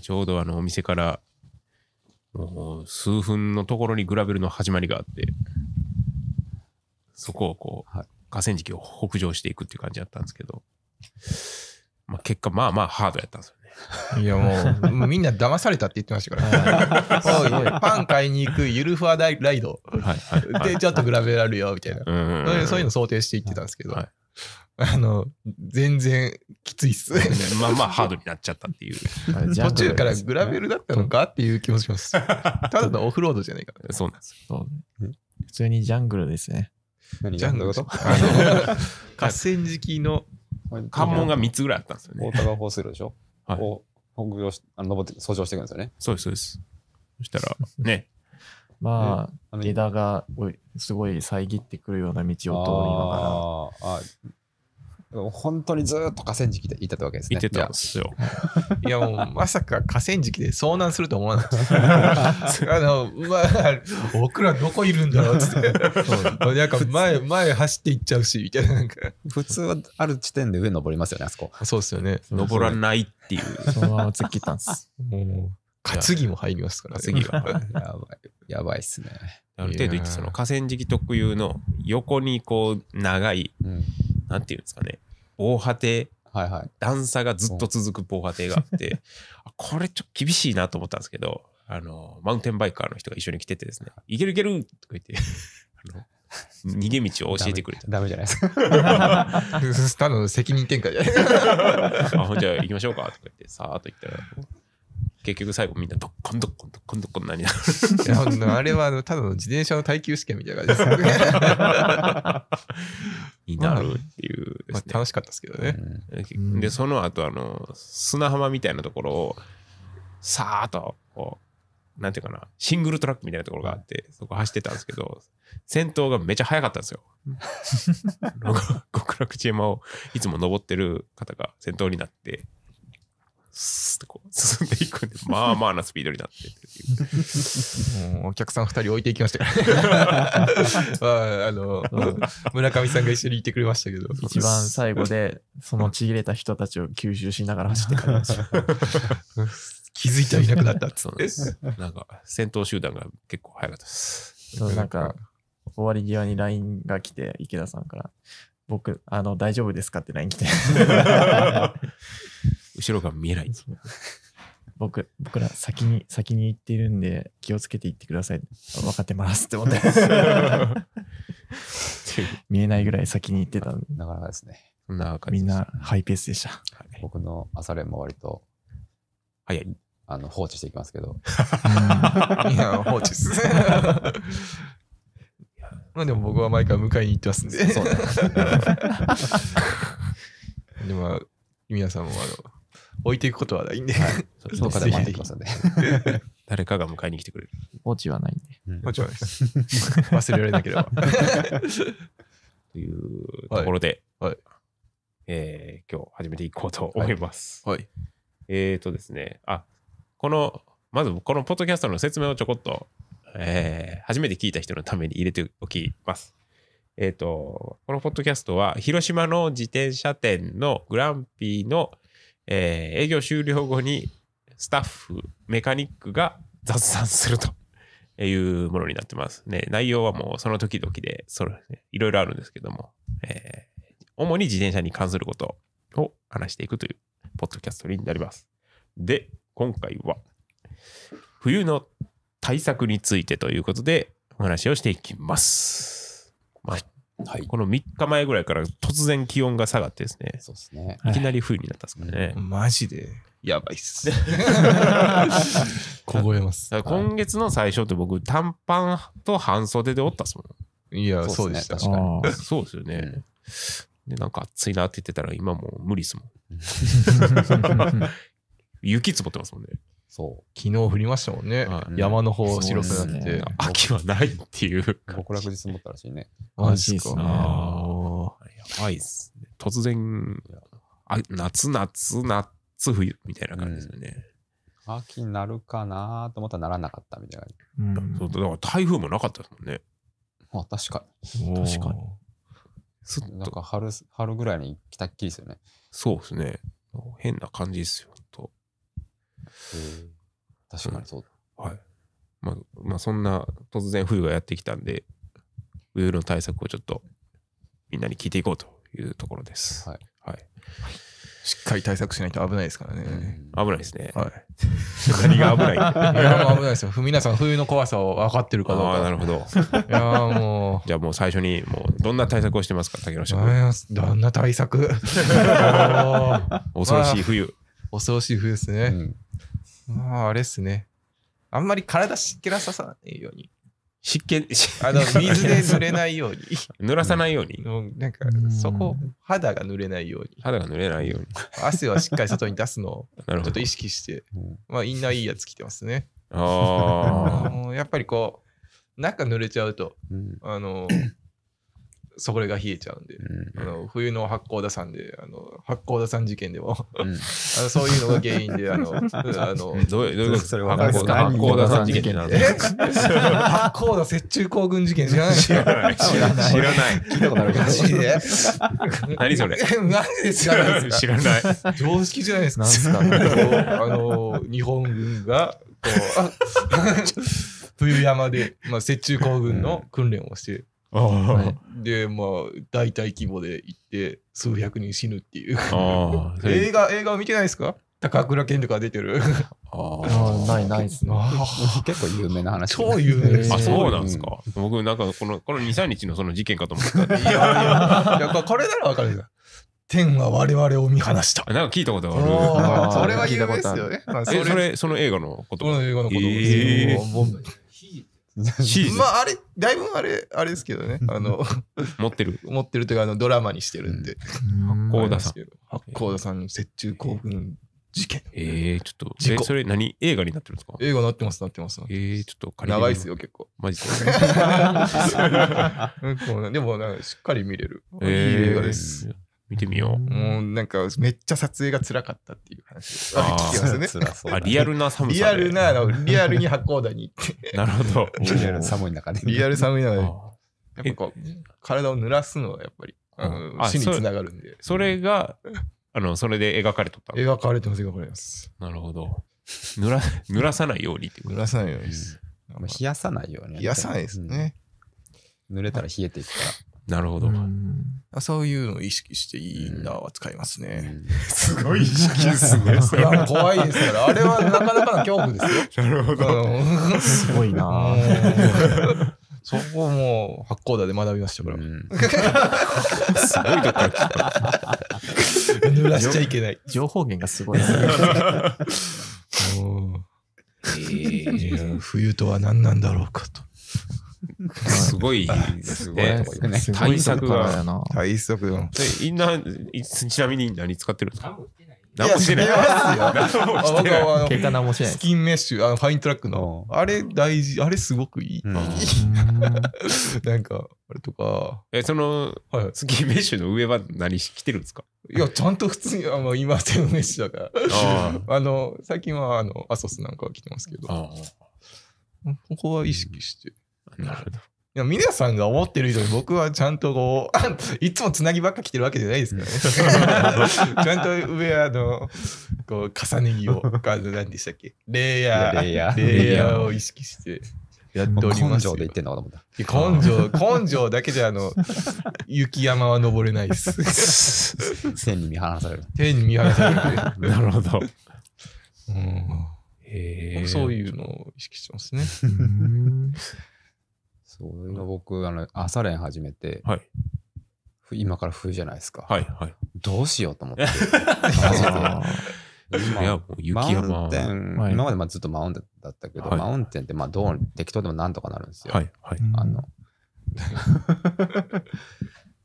ちょうどあのお店からもう数分のところにグラベルの始まりがあって、そこをこう、はい、河川敷を北上していくっていう感じだったんですけど、まあ、結果、まあまあハードやったんですよね。いやもう、もうみんな騙されたって言ってましたから、ねパン買いに行くゆるふわライド、はいはい、で、ちょっとグラベルあるよみたいな、そういうの想定していってたんですけど、はいあの、全然きついっす。まあまあハードになっちゃったっていう。途中からグラベルだったのかっていう気もします。ただのオフロードじゃないか。そうなんです。普通にジャングルですね。ジャングルと合戦期の関門が3つぐらいあったんですよね。大高放水路でしょを北上し、あの、登って、遡上していくんですよね。そうです、そうです。そしたら、ね。まあ、枝がすごい遮ってくるような道を通りながら。本当にずっと河川敷でいたわけですね。いてたんですよ。いや、もうまさか河川敷で遭難すると思わなかった。あの、まあ、僕らどこいるんだろうって。なんか前、前走っていっちゃうし、みたいな。なんか普通はある地点で上登りますよね、あそこ。そうですよね。登らないっていう。そのまま突っ切ったんです。もう、担ぎも入りますから、ね、担ぎは。やばい。やばいっすね。ある程度、その河川敷特有の横にこう、長い、うん、なんていうんですかね。防波堤、はいはい、段差がずっと続く防波堤があって、これちょっと厳しいなと思ったんですけど、あの、マウンテンバイカーの人が一緒に来ててですね、いけるいけるとか言って 逃げ道を教えてくれた。ダメじゃないですか。ただの責任転嫁じゃないですか。あ、じゃあ行きましょうかとか言って、さーっと行ったら、結局最後みんなどっこんどっこんどっこんどっこんなになるいやんあれはあのただの自転車の耐久試験みたいな感じですよね になるっていう、ね、まあ、楽しかったですけどね、うん、でその後あの砂浜みたいなところをさーっとこうなんていうかなシングルトラックみたいなところがあってそこ走ってたんですけど先頭がめちゃ速かったんですよ 極楽地山をいつも登ってる方が先頭になってスッとこう 進んでいくんで、まあまあなスピードになってっていう。もうお客さん2人置いていきましたから あ。あの、村上さんが一緒にいてくれましたけど。一番最後で、そのちぎれた人たちを吸収しながら走ってくれました。気づいたらいなくなったってそうです。なんか、先頭集団が結構早かったです。そう、なんか、終わり際に LINE が来て、池田さんから、僕、あの、大丈夫ですかって LINE 来て後ろが見えない。僕、僕ら先に、先に行っているんで、気をつけて行ってください。分かってますって思ってます。見えないぐらい先に行ってたなかなかですね。なみんなハイペースでした。はい、僕の朝練も割と、早い。あの、放置していきますけど。いや、放置っす。まあでも僕は毎回迎えに行ってますんで。そうね。でも、皆さんもあの、置いていくことはないんで、はい、その方で 待ってますので。誰かが迎えに来てくれる。オチはないんで。うん、オチはないです。忘れられなければ。というところで、はいはい、えー、今日始めていこうと思います。はい。はい、えっ、ー、とですね、あ、この、まずこのポッドキャストの説明をちょこっと、えー、初めて聞いた人のために入れておきます。えっ、ー、と、このポッドキャストは、広島の自転車店のグランピーのえー、営業終了後にスタッフ、メカニックが雑談するというものになってます。ね、内容はもうその時々で、そうですね、いろいろあるんですけども、えー、主に自転車に関することを話していくという、ポッドキャストになります。で、今回は、冬の対策についてということで、お話をしていきます。まあ、はい、この3日前ぐらいから突然気温が下がってですね、そうすねいきなり冬になったんですかね、はい、マジでやばいっす。凍えます。今月の最初って僕、短パンと半袖でおったっすもん。いや、そうでした、そうですよね。で、なんか暑いなって言ってたら、今もう無理っすもん。雪積もってますもんね。そう。昨日降りましたもんね。山の方白くなって、秋はないっていう。極楽日もったらしいね。マジっすね。やばいっす突然、あ夏、夏、夏、冬みたいな感じですよね。秋になるかなと思ったらならなかったみたいなそうだから台風もなかったですもんね。あ、確かに。確かに。なんか春、春ぐらいに来たっきりですよね。そうですね。変な感じですよ確かにそうだ、うん、はいまあ、まあそんな突然冬がやってきたんでウルの対策をちょっとみんなに聞いていこうというところです、はい、はい、しっかり対策しないと危ないですからね。危ないですね。はい。何が危ない いや、危ないですよ。皆さん、冬の怖さを分かってるかどうか。ああ、なるほど。いや、もう。じゃあもう最初に、もう、どんな対策をしてますか、竹野さん。どんな対策 恐ろしい冬。恐ろしい冬ですね。まあ、あれですね。あんまり体湿気らささないように。湿気、あの、水で濡れないように。濡らさないように。うんなんか、そこ、肌が濡れないように。肌が濡れないように。汗はしっかり外に出すのを、ち なるょほっどと意。識して、まあ、インナーいいやつ着てますね。ああやっぱりこう、中濡れちゃうと、うんあのそこが冷えちゃうんで、うん、あの冬の八甲田山であの八甲田山事件でも、うん、あのそういうのが原因であの あのどういうことそれは八甲田山事件なの八甲田雪中行軍事件知らない知らない知らない聞いたことあるマジで何それマジで知らない知らない常識じゃないですかですかあの日本軍がこう冬山で、まあ、雪中行軍の訓練をして、でまあ大体規模で行って数百人死ぬっていう映画映画を見てないですか高倉健とか出てるああないないですね結構有名な話超有名です、えー、あそうなんですか、うん、僕なんかこのこの23日のその事件かと思った いやいやいやこれならわかる天は我々を見放した。なんか聞いたことある。それは有名ですよね。それその映画のこと。この映画のこと。えー、まああれだいぶあれあれですけどね あの持ってる持ってるというかあのドラマにしてるんで八甲田さん八甲田さん雪中興奮事件ええー、ちょっとそれ何映画になってるんですか映画なってますなってますええー、ちょっと長いっすよ結構マジで でもしっかり見れる、えー、いい映画です見てみよう。もうなんかめっちゃ撮影が辛かったっていう話あ聞きますね。あリアルな寒さリアルな、リアルに八甲田に行って。なるほど。リアル寒い中で、リアル寒い中で。やっぱこう、体を濡らすのはやっぱり、あ死につながるんで。それが、あの、それで描かれとった描かれてます、描かれます。なるほど。濡ら濡らさないようにって濡らさないようにです。冷やさないように。冷やさないですね。濡れたら冷えていくから。なるほど。そういうのを意識してインナーは使いますね。すごい意識ですね。いや、怖いですから。あれはなかなかの恐怖ですよ。なるほど。すごいなそこも八甲田で学びましたから。すごいとこから来た。濡らしちゃいけない。情報源がすごい、ね えー、冬とは何なんだろうかと。すごいですね。対策が。対策だな。インナー、ちなみに何使ってるんですか何もしてない。結果何もしてない。スキンメッシュ、あの、ファイントラックの。あれ大事、あれすごくいい。なんか、あれとか。え、その、スキンメッシュの上は何し着てるんですかいや、ちゃんと普通に、あの、今手のメッシュだから。あの、最近は、あの、アソスなんかは着てますけど。ここは意識して。なるほど。でも皆さんが思ってる以上に僕はちゃんとこう いつもつなぎばっか着てるわけじゃないですからね ちゃんと上ェアのこう重ね着を、何でしたっけレイヤー、レイヤーレイヤーを意識してやっております。根性で言ってんのかと思った。根性、根性だけじゃあの、雪山は登れないです。天 に見放される。天に見放される。なるほど。うん、へえ。そういうのを意識してますね。そう今僕あの朝練始めて、はい、今から冬じゃないですか、はいはい、どうしようと思って今 雪マウンテン、今までまあずっとマウンテンだったけど、はい、マウンテンってまあどう適当でもなんとかなるんですよ。はいはい、あの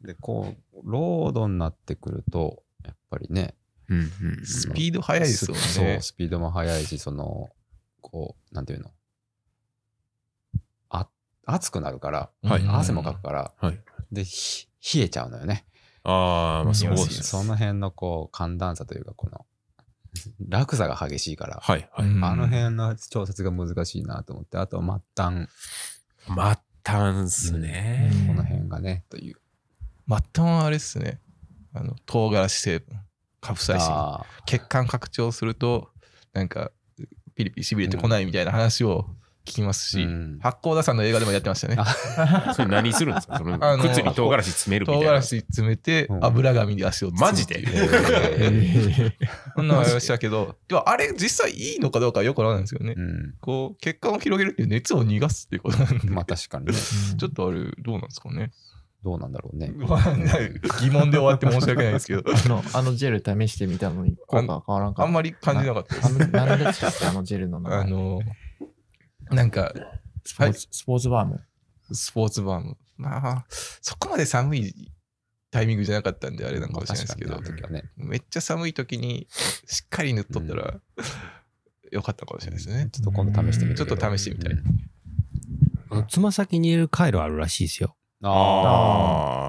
でこうロードになってくるとやっぱりね、うんうん、スピード速いですよね。そうスピードも速いしそのこうなんていうの暑くなるから、はい、汗もかくから、はい、で冷えちゃうのよね。ああ、まあそうですその辺のこう寒暖差というか、この落差が激しいから、はいはい、あの辺の調節が難しいなと思って、あと末端。末端っすね、うん、この辺がね、という。末端はあれっすね。あの唐辛子成分、カプサイシン。血管拡張すると、なんかピリピリしびれてこないみたいな話を聞きますし、うん、八甲田さんの映画でもやってましたね。それ何するんですかその靴に唐辛子詰めるみたいな。唐辛子詰めて、油紙で足をマジでそんなのありましたけど、ではあれ実際いいのかどうかよくわからないんですよね。うん、こう、血管を広げるって熱を逃がすっていうことなんで。まあ確かに、ね、ちょっとあれ、どうなんですかね。どうなんだろうね。疑問で終わって申し訳ないですけど。あの、あのジェル試してみたのに効果は変わらんかった。あんまり感じなかったです。何でしたっけあのジェルのあのーなんか、スポーツ、はい、スポーツバーム。スポーツバーム。まあ、そこまで寒いタイミングじゃなかったんで、あれなんかもしれないですけど、ね、めっちゃ寒い時にしっかり塗っとったら、よかったかもしれないですね。ちょっと今度試してみて。ちょっと試してみたい。つま先に入れる回路あるらしいですよ。あ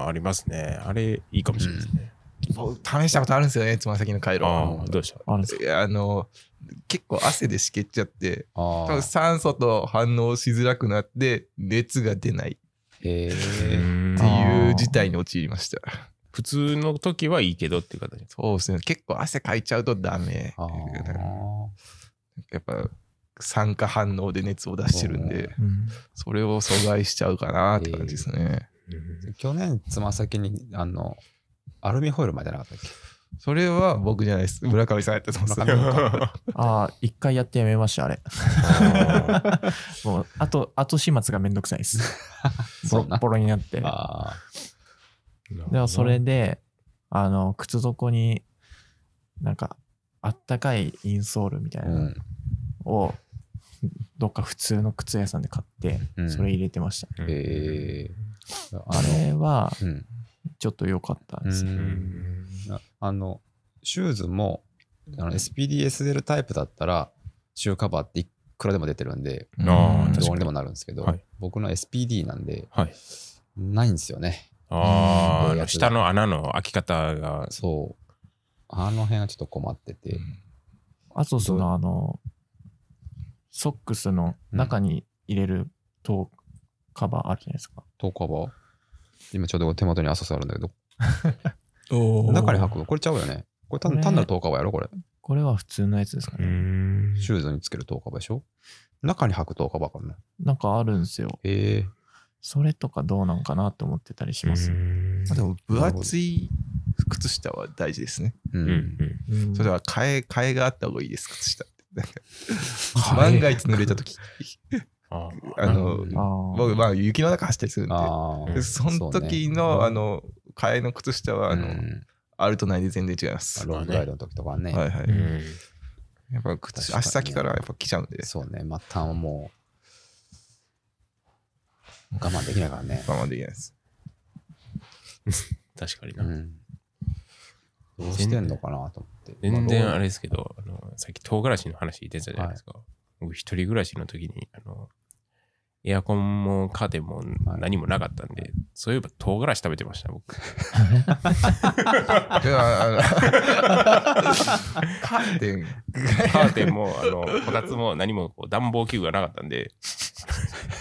あ、ありますね。あれ、いいかもしれないですね。試したことあるんですよね、つま先の回路。あどうしたああの、結構汗でしけっちゃって、多分酸素と反応しづらくなって、熱が出ない。へっていう事態に陥りました。普通の時はいいけどっていうにそうですね。結構汗かいちゃうとダメ。やっぱ酸化反応で熱を出してるんで、うん、それを阻害しちゃうかなって感じですね。去年つま先にあのアルミホイルまでなかったっけそれは僕じゃないです。村上さんやってたんですよ。ああ、一回やってやめました、あれ。あ もう、あと、後始末がめんどくさいです。ボロボロになって。でも、それで、あの、靴底に、なんか、あったかいインソールみたいなのを、うん、どっか普通の靴屋さんで買って、それ入れてました。うん、あれは、うんちょっと良かったですね。あの、シューズも、SPDSL タイプだったら、シューカバーっていくらでも出てるんで、どうにでもなるんですけど、はい、僕の SPD なんで、はい、ないんですよね。ああ、下の穴の開き方が。そう。あの辺はちょっと困ってて。うん、あと、その、あの、ソックスの中に入れるトーカバーあるじゃないですか。トーカバー今ちょうど手元にアソスあるんだけど。中に履くのこれちゃうよね。これ単単なる10日場やろ、これ。これは普通のやつですかね。シューズにつける10日場でしょ中に履く10日場かな。なんかあるんですよ。ええー。それとかどうなんかなと思ってたりします。あ、でも分厚い靴下は大事ですね。うん。うん、それは替え、替えがあった方がいいです、靴下って。万 が一濡れた時あの、僕、まあ、雪の中走ったりするんで、その時の、あの、替えの靴下は、あの、あるとないで全然違います。ロングライドの時とかね。はいはい。やっぱ靴、足先からやっぱ来ちゃうんで。そうね、末端はもう、我慢できないからね。我慢できないです。確かにな。どうしてんのかなと思って。全然あれですけど、あのさっき唐辛子の話出たじゃないですか。僕一人暮らしの時にあのエアコンもカーテンも何もなかったんで、そういえば唐辛子食べてました、僕。カーテン。カーテンも、あの、こたつも何もこう暖房器具がなかったんで、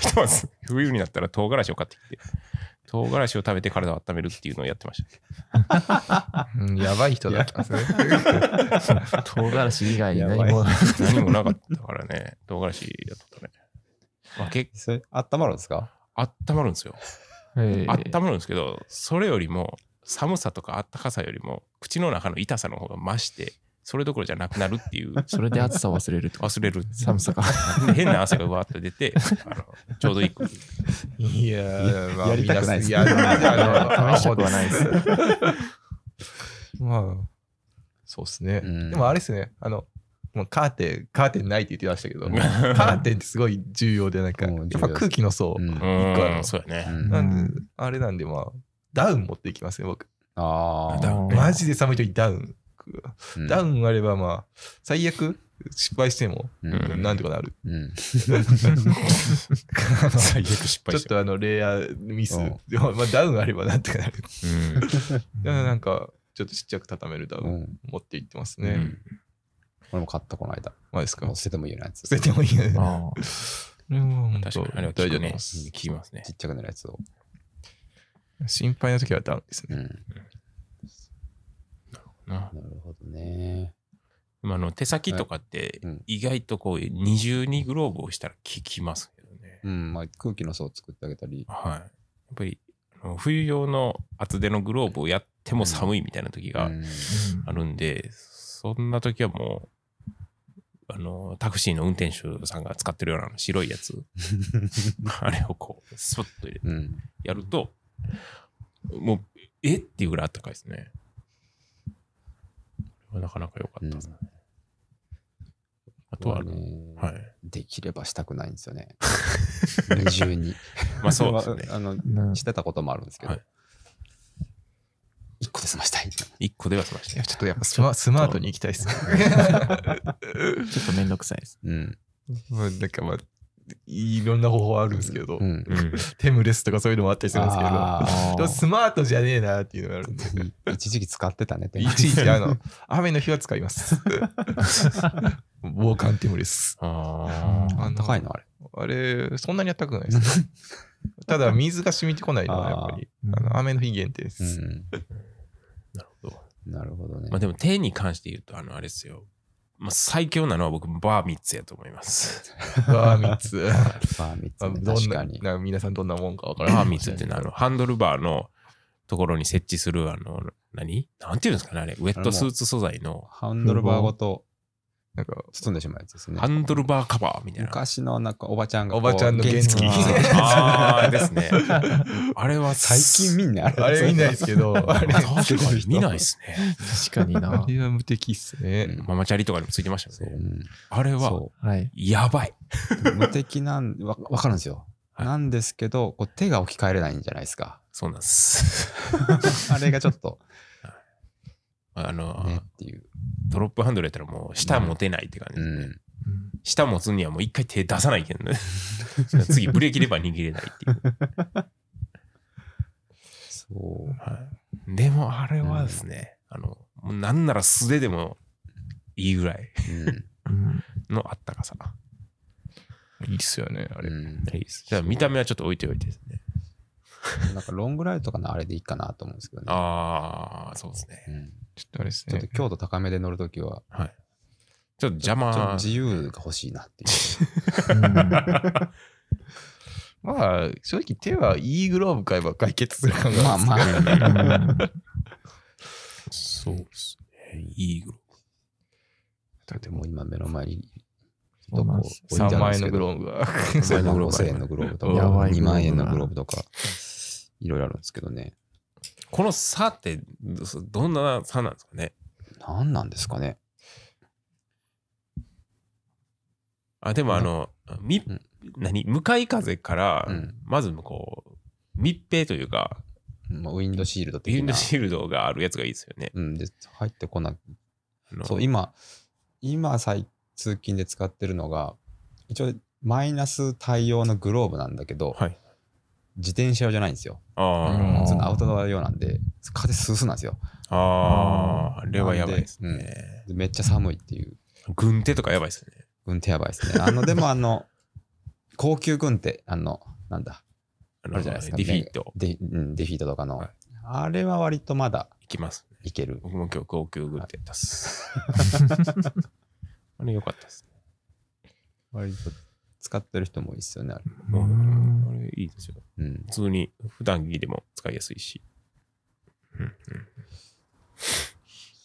ひとまず冬になったら唐辛子を買ってきて、唐辛子を食べて体を温めるっていうのをやってましたうん。やばい人だったんですね。唐辛子以外に何も何もなかったからね、唐辛子だったね。まあ、けそれ温まるんですか温まるんですよ。えー、温まるんですけど、それよりも寒さとか暖かさよりも口の中の痛さの方が増して、それどころじゃなくなるっていう。それで暑さ忘れると。忘れる。寒さが。変な汗がわーっと出て、あのちょうどいい。いやー、まあ、やりたくないです。いや、試したくはないです。まあ、そうですね。でもあれですね、あの、まあ、カーテン、カーテンないって言ってましたけど、カーテンってすごい重要で、なんか、やっぱ空気の層、一個ある。そうやね。なんで、あれなんで、まあ、ダウン持っていきますね、僕。ああ。マジで寒い時ダウン。ダウンあれば、まあ、最悪、失敗しても、なんとかなる。最悪失敗ちょっとあの、レイヤーミス。まあ、ダウンあればなんとかなる。だからなんか、ちょっとちっちゃく畳めるダウン持っていってますね。俺も買ったこの間。まあですか捨ててもいいようなやつ。捨ててもいいよね。なあ。つ。れは確かにあれは大丈夫ね。聞きますね。ちっちゃくなるやつを。心配な時はダメですね。なるほどね。あの手先とかって意外とこう二重にグローブをしたら効きますけどね。うん、まあ空気の層を作ってあげたり。はい。やっぱり冬用の厚手のグローブをやっても寒いみたいな時があるんで、そんな時はもうあの、タクシーの運転手さんが使ってるような白いやつ。あれをこう、スっッと入れて、やると、うん、もう、えっていうぐらいあったかいですね。なかなか良かったですね。うん、あとはあのー、はい、できればしたくないんですよね。二重に。まあそうですね。あの、してたこともあるんですけど。はい1個で済ましたい。1個では済ましたい。いちょっとやっぱスマスマートに行きたいですね。ちょっとめんどくさいです。うん。なんかまあ、いろんな方法あるんですけど、うん、テムレスとかそういうのもあったりするんですけど、スマートじゃねえなっていうのがあるんで。一時期使ってたね、一時期、あの、雨の日は使います。防寒テムレス。ああ。高いのあれ。あれ、そんなにあったくないですただ、水が染みてこないのはやっぱり、あの雨の日限定です。うんなるほどね。まあでも手に関して言うと、あの、あれですよ。まあ、最強なのは僕、バーミッツやと思います。バーミッツ。バーミッツ、ね、確かに。な皆さんどんなもんか分からない。バーミッツってのあの、ハンドルバーのところに設置する、あの、何なんていうんですかね、あれ、ウェットスーツ素材の。ハンドルバーごとなんか、包んでしまうやつですね。ハンドルバーカバーみたいな。昔のなんかおばちゃんが。おばちゃんの原付。ああ、ですね。あれは最近見んねあれ。あれ見ないですけど。あれ確かに見ないですね。確かにな。あれは無敵っすね。ママチャリとかにもついてましたね。あれは、やばい。無敵なん、わかるんですよ。なんですけど、手が置き換えれないんじゃないですか。そうなんです。あれがちょっと。あの、ね、っていうドロップハンドルやったらもう下持てないって感じでね、うん、下持つにはもう一回手出さないけどね 次ブレーキレバー握れないっていうそう、はい、でもあれはですね、うん、あのもうなんなら素手でもいいぐらいのあったかさ、いいっすよねあれ、いいすじゃあ見た目はちょっと置いておいてですねなんかロングライトかなあれでいいかなと思うんですけどねああそうですね、ちょっとあれですね。ちょっと強度高めで乗るときは、はい。ちょっと邪魔。自由が欲しいなっていう。まあ、正直手はいいグローブ買えば解決する感がまあまあ。そうっすね。いグローブ。だってもう今目の前にどこ3万円のグローブが。3万円のグローブとか、2 万円のグローブとか、いろいろあるんですけどね。この差ってどんな差なんですかね何なんですかねあでもあの、み、うん、何向かい風から、まずこう密閉というか、ウィンドシールド的なウィンドシールドがあるやつがいいですよね。うん、で入ってこない。そう今今最通勤で使ってるのが一応マイナス対応のグローブなんだけど、はい、自転車用じゃないんですよ。あそのアウトドア用なんで、風涼すなんですよ。ああ、あれはやばいですね、うん、めっちゃ寒いっていう。軍手とかやばいですね。軍手やばいですね。あの、でもあの、高級軍手、あの、なんだ。あるじゃないですか。ディフィート。ディフィートとかの。はい、あれは割とまだ。いきます、ね。いける。僕も今日高級軍手出す。あれ良かったですね。割と使ってる人もいいっすよね、あれ。あれいいですよ。うん普。通に、普段着でも使いやすいし。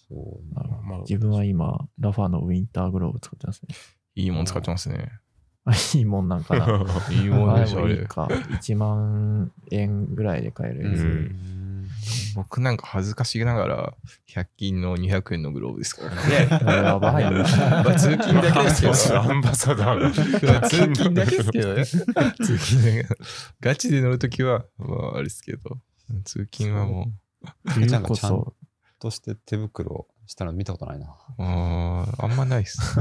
そうね、あまあ、自分は今、ラファのウィンターグローブ使ってますね。いいもん使ってますね。いいもんなんかな。いいもんでしょ、あれ。1万円ぐらいで買えるやつ。うん僕なんか恥ずかしながら、100均の200円のグローブですからね。やばいな。まあ、通勤だけですけど。アンバサダー通勤だけですけどね。通勤だけ。ガチで乗るときは、まあ、あれですけど、通勤はもう。ちゃんとして手袋したの見たことないな。ああ、あんまないっす。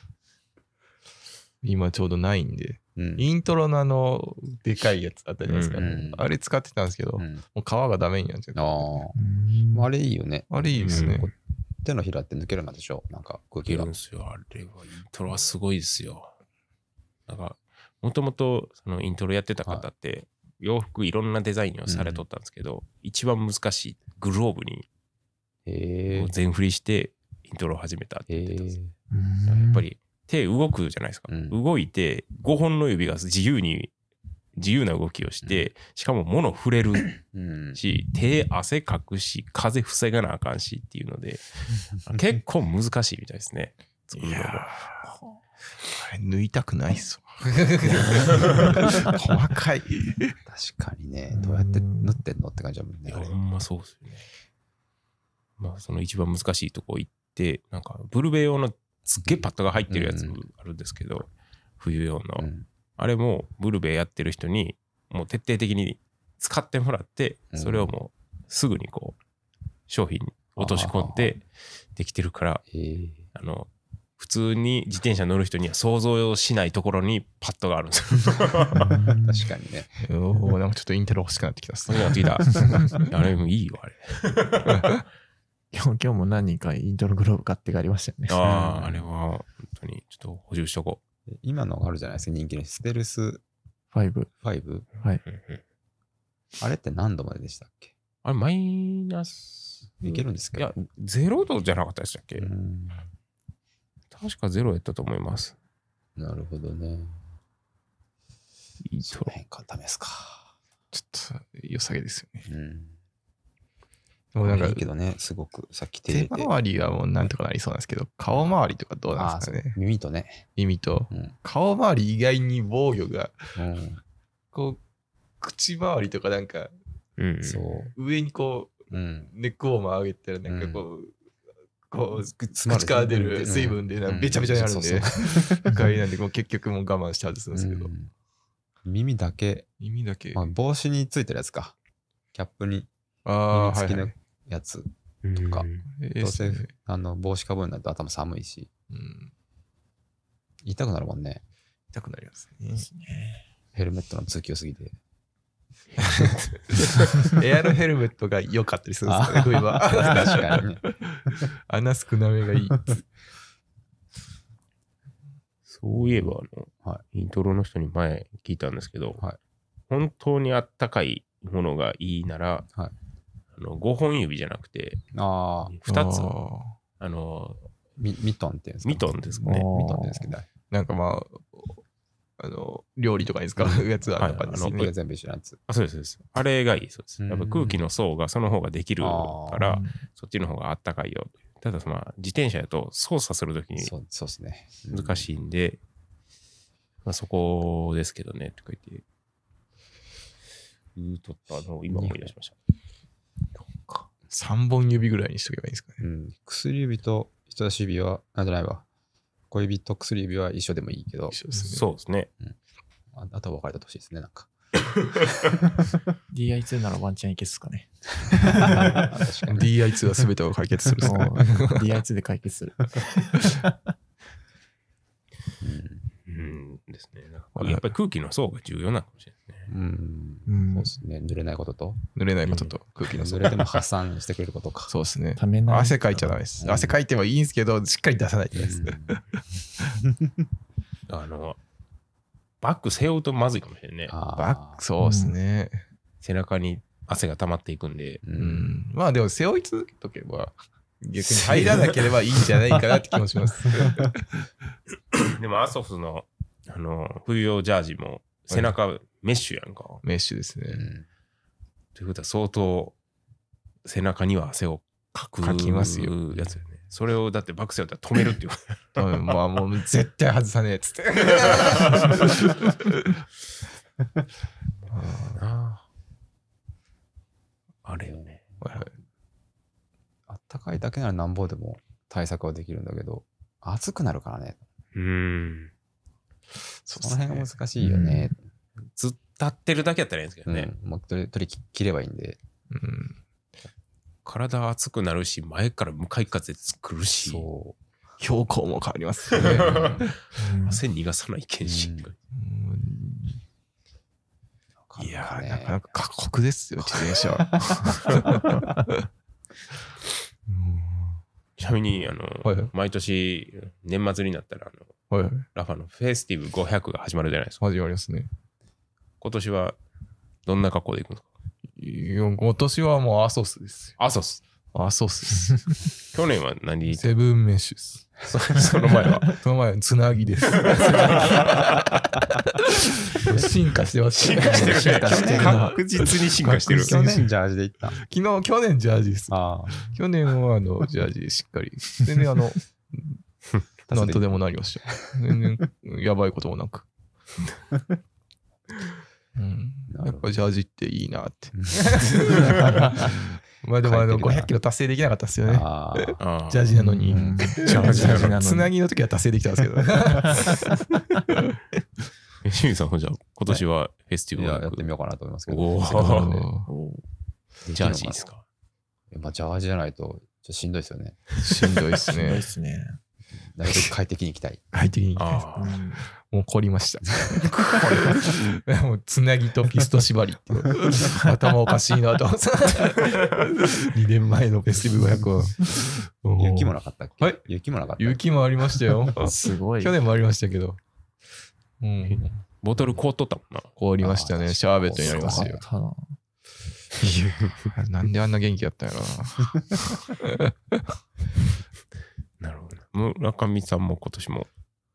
今ちょうどないんで。うん、イントロのあの、でかいやつあったじゃないですか。うんうん、あれ使ってたんですけど、うん、もう皮がダメになっちゃっああ。あれいいよね。あれいいですね。手のひらって抜けるなんでしょなんか空気が。ですよ。あれは、イントロはすごいですよ。なんか、もともとそのイントロやってた方って、洋服いろんなデザインをされとったんですけど、一番難しいグローブに全振りしてイントロを始めたって言ってたんです、やっぱり手動くじゃないですか。うん動いて、5本の指が自由に、自由な動きをして、しかも物触れるうんし、手汗かくし、風防がなあかんしっていうので、結構難しいみたいですね。いのやあれ抜いたくないっすわ 細かい。確かにね、どうやって縫ってんのって感じだもんね。ほんまそうっすよね。まあ、その一番難しいとこ行って、なんか、ブルベ用のすっげえパッドが入ってるやつあるんですけど、うん、冬用の、うん、あれもブルベやってる人にもう徹底的に使ってもらって、それをもうすぐにこう商品に落とし込んでできてるからあの普通に自転車乗る人には想像しないところにパッドがあるんですよ 確かにね。おなんかちょっとインテル欲しくなってきたっすね。なってきた。あれもいいよ、あれ。今日も何人かイントログローブ買って帰りましたよね。ああ、あれは本当にちょっと補充しとこう。今のがあるじゃないですか、人気のステルス5。ブはい。あれって何度まででしたっけあれ、マイナス。いけるんですかいや、0度じゃなかったでしたっけ確か0やったと思います。なるほどね。いいと。変化ダメですか。ちょっと、良さげですよね。うんでうなんか、いいけどね、すごく、さっき手手周りはもうなんとかなりそうなんですけど、顔周りとかどうなんですかね。耳とね。耳と、うん、顔周り意外に防御が、うん、こう、口周りとかなんか、うん、上にこう、うん、ネックウォーマー上げたら、なんかこう、うんこう、口から出る水分で、べちゃべちゃになるんで、不快なんで、もう結局もう我慢したはずなんですけど。耳だけ。耳だけ。まあ、帽子についてるやつか。キャップに。ああ、はい。やつとか、どうせあの帽子かぶるんだと頭寒いし、うん、痛くなるもんね。痛くなりますね。ヘルメットの通気すぎて。エアロヘルメットが良かったりするんですかね、冬は。確かに、穴少なめがいい。そういえばあの、はい、イントロの人に前聞いたんですけど、はい、本当にあったかいものがいいなら、はい、あの5本指じゃなくて、あ2つ、あのミ、ミトンって言うんですかミトンですかね。ミトンですけど、なんかまあ、あの料理とかに使うやつはですね、あ全部一緒やつあそうですそうですあれがいいそうですやっぱ空気の層がその方ができるからそっちの方があったかいよただまあ自転車やと操作するときに難しいんで、ねうん、まあ、そこですけどねとか言ってうーとったのを今思い出しました3本指ぐらいにしとけばいいんですかね。うん、薬指と人差し指は、あ、じゃないわ。小指と薬指は一緒でもいいけど。一緒ですね。そうですね。うん、あとは別れてほしいですね、なんか。DI2 ならワンチャンいけっすかね。DI2 は全てを解決するす、ね、DI2 で解決する。うん、うんですね。やっぱり空気の層が重要なのかもしれない。うん。そうですね。濡れないことと。濡れないことと、空気のそれでも破産してくれることか。そうですね。ためない。汗かいちゃダメです。汗かいてもいいんですけど、しっかり出さないとです。あの、バッグ背負うとまずいかもしれないね。バッグ、そうですね。背中に汗が溜まっていくんで。うん。まあでも背負い続けとけば、逆に入らなければいいんじゃないかなって気もします。でも、アソフの、あの、冬用ジャージも、背中、メッシュやんか。メッシュですね。ということは相当背中には汗をかくかきますよやつよね。それをだってバックスやったら止めるっていう。んまあもう絶対外さねえっつって。ああれよね。はいはいあったかいだけならなんぼでも対策はできるんだけど、暑くなるからね。うん。その辺は難しいよね。うん、ずっと立ってるだけやったらいいんですけどね。うん、取り取り切ればいいんで。うん、体熱くなるし、前から向かい風作るし。そう。標高も変わりますね。汗逃がさない剣心が。いやー、なかなか過酷ですよ、自転車は。ちなみに、あの、はいはい、毎年、年末になったら、あの、はいはい、ラファのフェスティブ500が始まるじゃないですか。始まりますね。今年は、どんな格好で行くんですかいや今年はもうアソスです。アソス。あ、そうっす。去年は何セブンメッシュっす。その前は その前はつなぎです 進化してます、ね、進化してる、ね、してる確実に進化してる。去年ジャージでいった。昨日、去年ジャージです。去年はあのジャージでしっかり。全然あの、なんとでもなりました。全然やばいこともなく。うん、やっぱジャージっていいなって。まあでもあの500キロ達成できなかったですよね。ジャージなのに。ジジャーつなぎの時は達成できたんですけど。清水さんじゃあ今年はフェスティバルやってみようかなと思いますけど。ジャージですかやっぱジャージじゃないとちょっとしんどいですよね。しんどいですね。なるべく快適に行きたい。快適に行きたいもう凝りました。もうつなぎとピスト縛り 頭おかしいなと。2 年前のフェスティブ500雪もなかったっけ、はい、雪もなかった雪もありましたよ。すごい。去年もありましたけど。うん、ボトル凍っとったもんな。凍りましたね。シャーベットになりますよ。なんであんな元気やったんやろな。村上さんも今年も。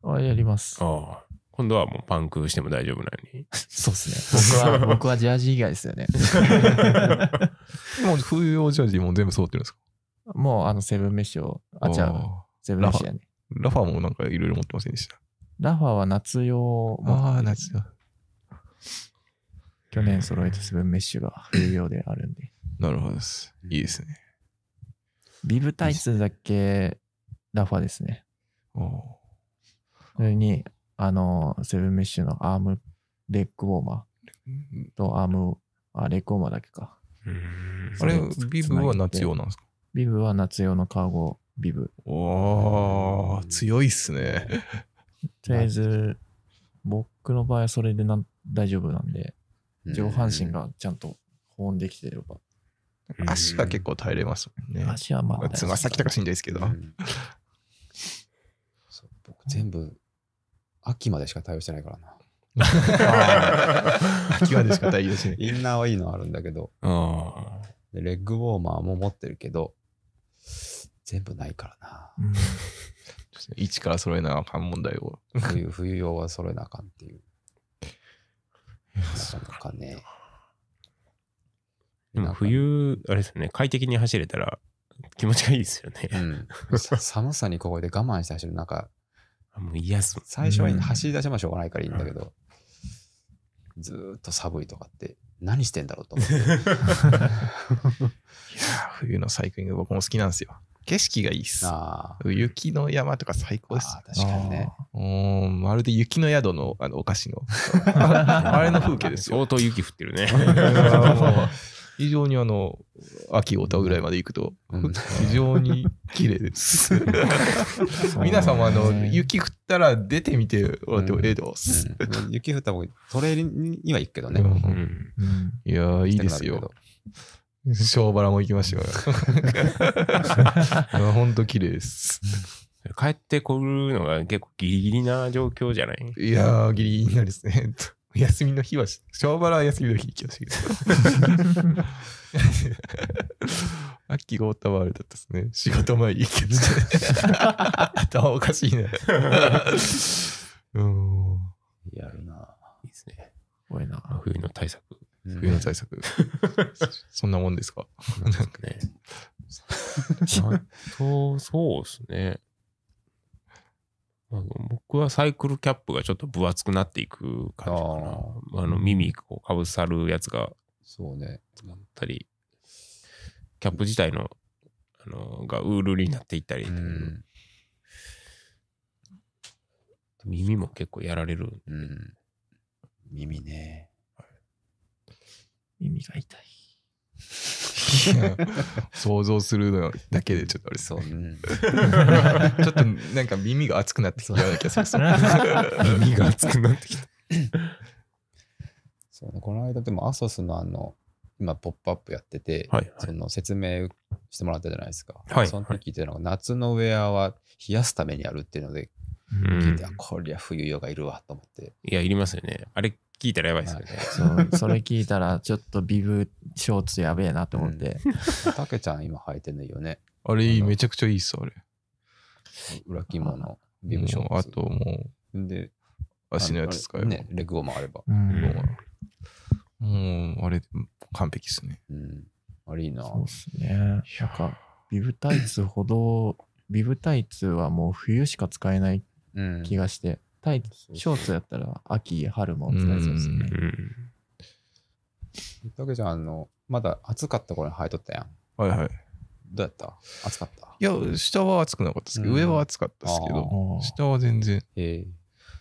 あ、やります。ああ。今度はもうパンクしても大丈夫なのに。そうですね。僕は、僕はジャージ以外ですよね。も う冬用ジャージも全部揃ってるんですかもうあのセブンメッシュを、あ、じゃあ、セブンメッシュやね。ラファもなんかいろいろ持ってませんでした。ラファは夏用。ああ、夏用。去年揃えたセブンメッシュが冬用であるんで。なるほどです。いいですね。ビブタイツだけラファですね。それに、あの、セブンメッシュのアーム、レッグウォーマーとアーム、あ、レッグウォーマーだけか。あれ、ビブは夏用なんですかビブは夏用のカーゴ、ビブ。おー、強いっすね。とりあえず、僕の場合はそれでな大丈夫なんで、上半身がちゃんと保温できてれば。足は結構耐えれますもんね。足はまあ。つま先とかしんどいですけど。全部秋までしか対応してないからな。秋までしか対応してない。インナーはいいのあるんだけど、ん。レッグウォーマーも持ってるけど、全部ないからな。うん、一から揃えなあかん問題を。冬冬用は揃えなあかんっていう。なかなかね。今冬、あれですね、快適に走れたら気持ちがいいですよね、うん。寒さに凍えて我慢して走る、なんか、もう嫌す最初は走り出しましょうがないからいいんだけど、ずっと寒いとかって何してんだろうと思って。いや冬のサイクリング僕も好きなんですよ。景色がいいっす。雪の山とか最高です。確かにね。うん、まるで雪の宿のあのお菓子の。あれの風景ですよ。相当雪降ってるね。非常にあの、秋歌うぐらいまで行くと、非常に綺麗です。皆さんもあの、雪降ったら出てみてもらってもええと。雪降った方がトレイには行くけどね。いやいいですよ。小腹も行きましたよ。本当綺麗です。帰ってこるのが結構ギリギリな状況じゃないいやー、ギリギリなですね。休みの日は、小原は休みの日行きましたけど。秋 ゴータワールだったですね。仕事前に行きまし頭おかしいね。うん。やるな。いいですね。怖いな。冬の対策。冬の対策。そんなもんですか。なんかね。そう、そうですね。あの僕はサイクルキャップがちょっと分厚くなっていく感じかな。あの耳こうかぶさるやつがそうね。ったり、キャップ自体のあのがウールになっていったり、うん耳も結構やられる。うん。耳ね。耳が痛い。想像するのだけでちょっとあれそう、ちょっとなんか耳が熱くなってきたような気がす、耳が熱くなってきたそう、ね、この間でもアソスのあの今「ポップアップやってて、はいはい、その説明してもらったじゃないですか、はい、その時っていうのが夏のウェアは冷やすためにあるっていうので聞いて、うん、こりゃ冬ヨがいるわと思っていやいりますよねあれ聞いたらやばいですよね。はい、そそれ聞いたら、ちょっとビブショーツやべえなと思って。た、う、け、ん、ちゃん今履いてないよね。あれいい、めちゃくちゃいいっす、あれ。裏着のビブショーツ。あともう、で、足のやつ使えば。ね、レグを回れば。うん、もう、あれ、完璧っすね。うん。あれいいな。そうっすね。か、ビブタイツほど、ビブタイツはもう冬しか使えない気がして。うんタイツ、ショーツやったら秋、春も使えそうですね。たけちゃんあの、まだ暑かった頃に履いとったやん。はいはい。どうやった暑かったいや、下は暑くなかったですけど、上は暑かったですけど、下は全然、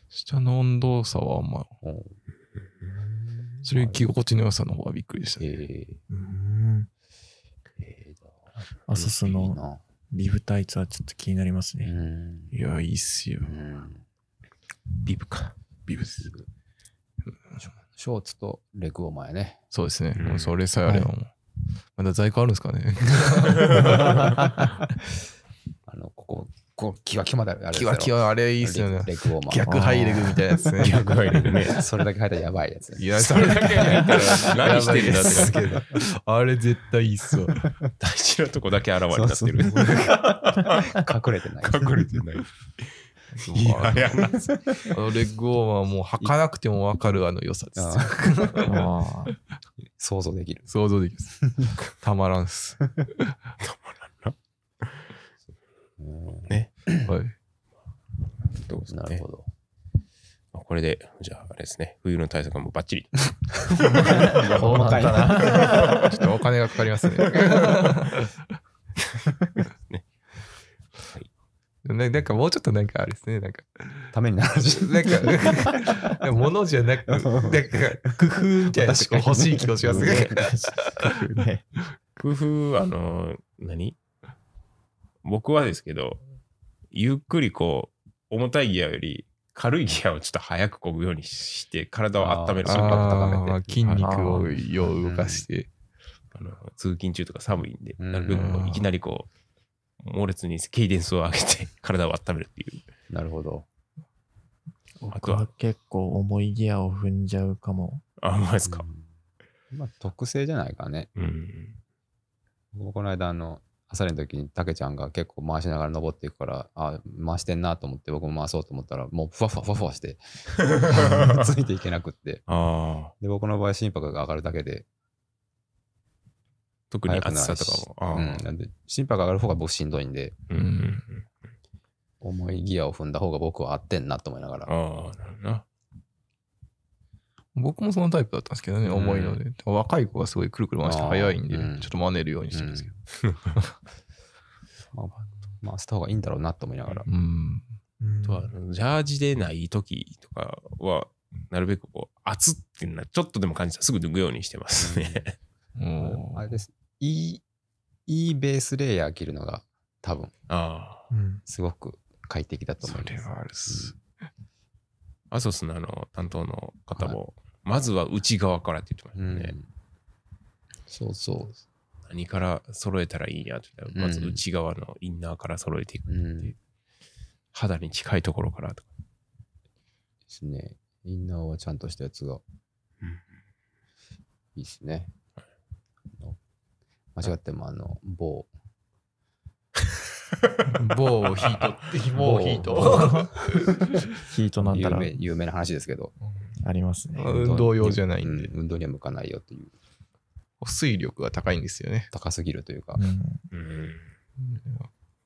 下の温度差はあんま、それ着心地の良さの方がびっくりしたね。えー、うん。えー、アソスのビブタイツはちょっと気になりますね。いや、いいっすよ。ビブか。ビブです。ショーツとレグオマやね。そうですね。それさえあればはい、まだ在庫あるんですかね。あの、ここ、こう、キワキワだよ。キワキワ、あれいいっすよね。レグオマ。逆ハイレグみたいなやつね。逆ハイレグね。それだけ入ったらやばいやつ、ね。いや、それだけ入ったら何してるんだって感じ。あれ絶対いいっすわ。大事なとこだけ現れちゃってる。隠れてない。隠れてない。い やいや、あのレッグウォーマーはもう履かなくてもわかるあの良さです。あ想像できる。想像できます。たまらんっす。ね。はい。どうですなるほど。これで、じゃあ、あれですね。冬の対策もうバッチリ。細な。ちょっとお金がかかりますね。ななんかもうちょっとなんかあれですね、なんか。ためになるなんか、物じゃなく、なんか工夫みたいなの欲しい気がしますね。工夫あの、何僕はですけど、ゆっくりこう、重たいギアより軽いギアをちょっと早くこぐようにして、体を温める。そ温めて。筋肉をよう動かして。あの通勤中とか寒いんで、なるべくいきなりこう、猛烈にケイデンスを上げて 体を温めるっていう。なるほど。僕は結構重いギアを踏んじゃうかも。あ、うまいですか。まあ、特性じゃないかね。うん。僕この間、あの、朝練の時にたけちゃんが結構回しながら登っていくからあ回してんなと思って僕も回そうと思ったらもうふわふわふわふわして ついていけなくってで僕の場合心拍が上がるだけで特に暑さとかも。うん、なんで心拍上がる方が僕しんどいんで、うん、重いギアを踏んだ方が僕は合ってんなと思いながら。ああ、なるな僕もそのタイプだったんですけどね、重いので。若い子がすごいくるくる回して早いんで、ちょっと真似るようにしてるんですけど。まあ、回した方がいいんだろうなと思いながら。うん。とは、ジャージでない時とかは、なるべくこう、熱ってな、ちょっとでも感じたらすぐ脱ぐようにしてますね。うん、あれです。いい、いいベースレイヤー切るのが多分、ああ、すごく快適だと思います。れはあるっす。アソスのあの担当の方も、まずは内側からって言ってましたね。そうそう。何から揃えたらいいんやって言ったら、まず内側のインナーから揃えていくっていう。ん肌に近いところからとか。ですね。インナーはちゃんとしたやつが。いいですね。間違ってもあの棒棒 をヒートって棒をヒート ヒートなんた有う。名有名な話ですけどありますね。運動用じゃないんで、運動には向かないよという水力が高いんですよね。高すぎるというかうんうん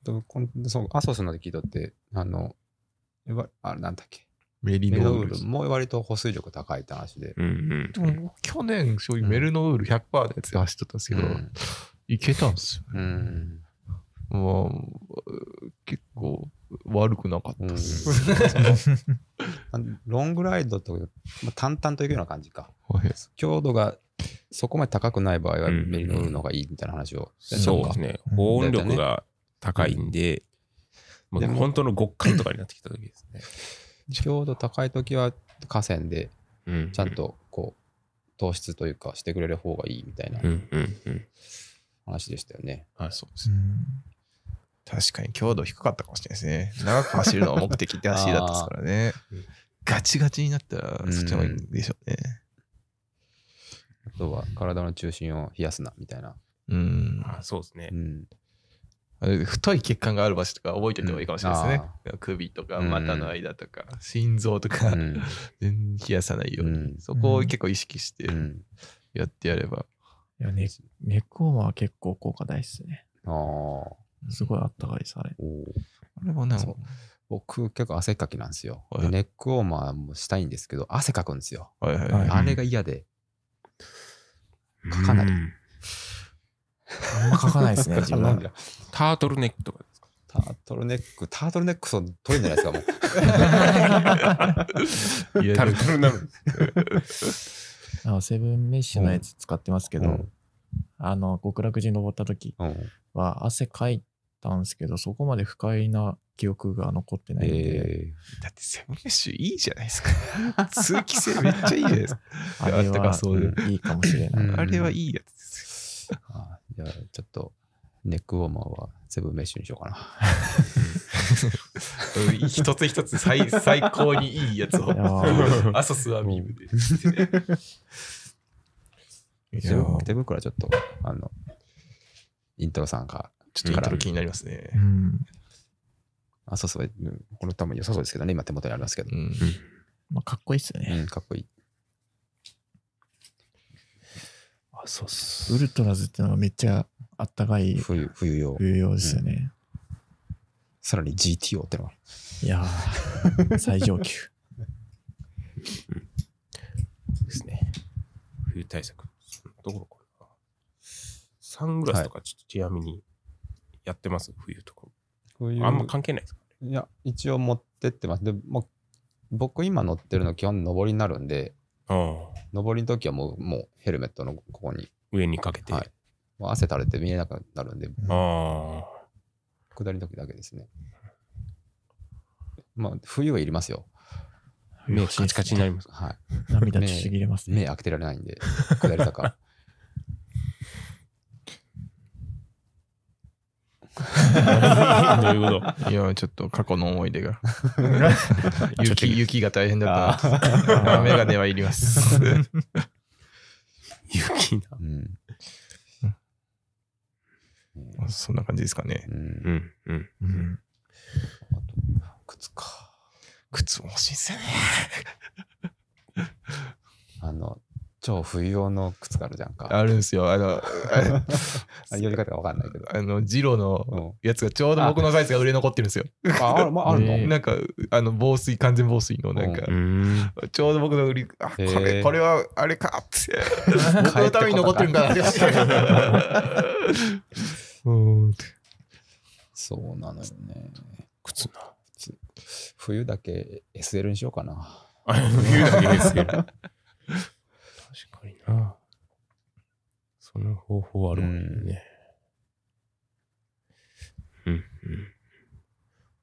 とこんそうアソスの時だってあのあれなんだっけメリノウールも割と保水力高いって話で。うんうん、去年、そういうメルノウール100%のやつで走ってたんですけど、うん、いけたんですよ、ね。うんまあ、結構悪くなかったです、うんロングライドと、まあ、淡々といくような感じか、はい、強度がそこまで高くない場合はメリノールの方がいいみたいな話を、そうですね保温力が高いんで、うん、まあ、本当の極寒とかになってきた時ですね強 度高い時は河川でちゃんとこう糖質というかしてくれる方がいいみたいな話でしたよね。あそうです、ね、確かに強度低かったかもしれないですね。長く走るのが目的って走りだったですからね。ガチガチになったらそっちのがいいんでしょうね。あとは体の中心を冷やすなみたいな。うん。あそうですね。うん太い血管がある場所とか覚えておいてもいいかもしれないですね。うん、首とか股の間とか、うん、心臓とか、うん、冷やさないように、そこを結構意識してやってやれば。いや、ね、ーマーは結構効果大ですね。ああ。すごいあったかいです、あれ。あれもなんか、僕結構汗かきなんですよ。はい、ネックウォーマーもしたいんですけど、汗かくんですよ。はいはいはい、あれが嫌で、かかない。あんま書かないですね、自分は。タートルネックとかですかタートルネック、タートルネックそ取れんじゃないですか、もう。いやタルタルなの。あセブンメッシュのやつ使ってますけど、うん、あの極楽寺登った時は汗かいたんですけど、そこまで不快な記憶が残ってないんで、えー、だってセブンメッシュいいじゃないですか 通気性めっちゃいいじゃないですかあれは、ういいかもしれない、あれはいいやつですよじゃあちょっとネックウォーマーはセブンメッシュにしようかな。一つ一つ最 最高にいいやつをアソスはミームで、手袋はちょっとあのイントロさんがちょっとイントロ気になりますね。アソスはこの多分良さそうですけどね今手元にありますけど。うん、まあ、かっこいいっすよね、うん。かっこいい。そうす。ウルトラズっていうのはめっちゃあったかい冬冬用。冬用ですよね。さらに GTO ってのは。いやー、最上級。うんですね。冬対策。どこかな。サングラスとかちょっとちなみにやってます、冬とか。あんま関係ないですかいや、一応持ってってます。で、も僕今乗ってるの基本上りになるんで、上りの時はもうもうヘルメットのここに。上にかけて。はい、もう汗垂れて見えなくなるんで。ああ。下りの時だけですね。まあ、冬はいりますよ。目カチカチになります。はい。涙ちぎれます、ね、目。目開けてられないんで、下り坂。どういうこといや、ちょっと過去の思い出が。雪、雪が大変だった メガネはいります。雪な、うんそんな感じですかね。うん。うん。うん。靴か。靴欲しいっすよね。あの、超冬用の靴があるじゃんか。あるんですよ。あの、呼 び 方がわかんないけど。あの、ジロのやつがちょうど僕のサイズが売れ残ってるんですよ。あ、ある、あ、あるの、えー、なんか、あの、防水、完全防水の、なんか、うん、ちょうど僕の売り、あ、これ、えー、これはあれかって、僕のために残ってるんかなって。そうなのよね。靴な。冬だけ SL にしようかな。冬だけ SL。確かにな。その方法あるわんね。うん、うん、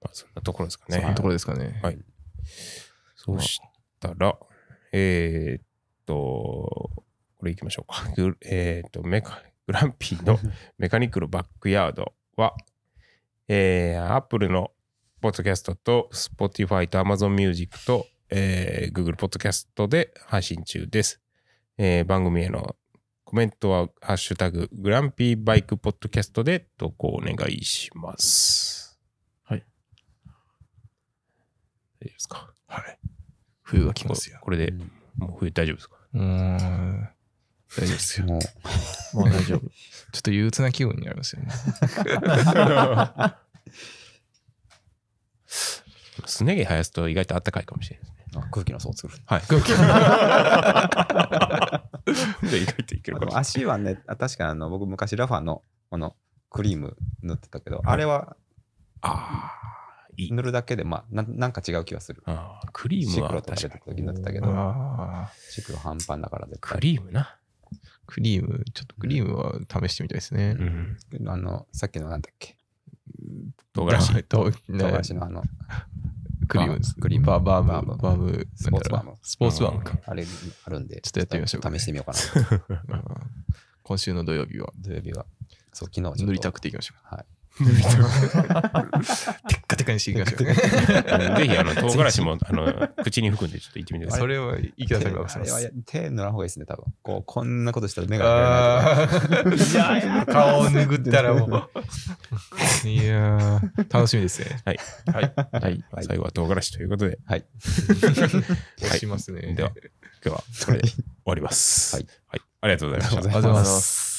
まあ、そんなところですかね。そんなところですかね。はい。そうしたら、えー、っと、これいきましょうか。えー、っと、メカ、グランピーの メカニクルバックヤードは、えー、Apple のポッドキャストと Spotify と Amazon Music と、えー、Google ポッドキャストで配信中です。えー、番組へのコメントは、ハッシュタグ、グランピーバイクポッドキャストで投稿お願いします。はい。大丈夫ですかはい。冬が来ますよ。これで、もう冬大丈夫ですかうん。大丈夫ですよ。もう、もう大丈夫。ちょっと憂鬱な気分になりますよね。すね毛生やすと意外と暖かいかもしれないですね。空気の層を作る。はい、空気。で、意外といけるかも足はね、確かあの僕昔ラファのこのクリーム塗ってたけど、あれは、ああ、いい。塗るだけで、まあな、なんか違う気がする。あクリームはシクロとか時塗ってたけど、シクロ半端だからで。クリームな。クリーム、ちょっとクリームは試してみたいですね。うんあの、さっきのなんだっけ。唐辛子。唐辛子のあの、クリームです。クリーム。バーバーム、バーム、スポーツバーム。スポーツバームか。あれ、あるんで、ちょっとやってみましょう試してみようかな。今週の土曜日は。土曜日は。そう、昨日。塗りたくていきましょう。はい。テッカテカにしていきましょう、ぜひ、あの、唐辛子も、あの、口に含んでちょっと行ってみてください。それは、池田さんがおすす手塗らんほうがいいですね、多分。こう、こんなことしたら目がいや顔を拭ったらもう。いや楽しみですね。はい。はい。はい。最後は唐辛子ということで。はい。押しますね。では、今日はこれで終わります。はい。はい。ありがとうございました。ありがとうございます。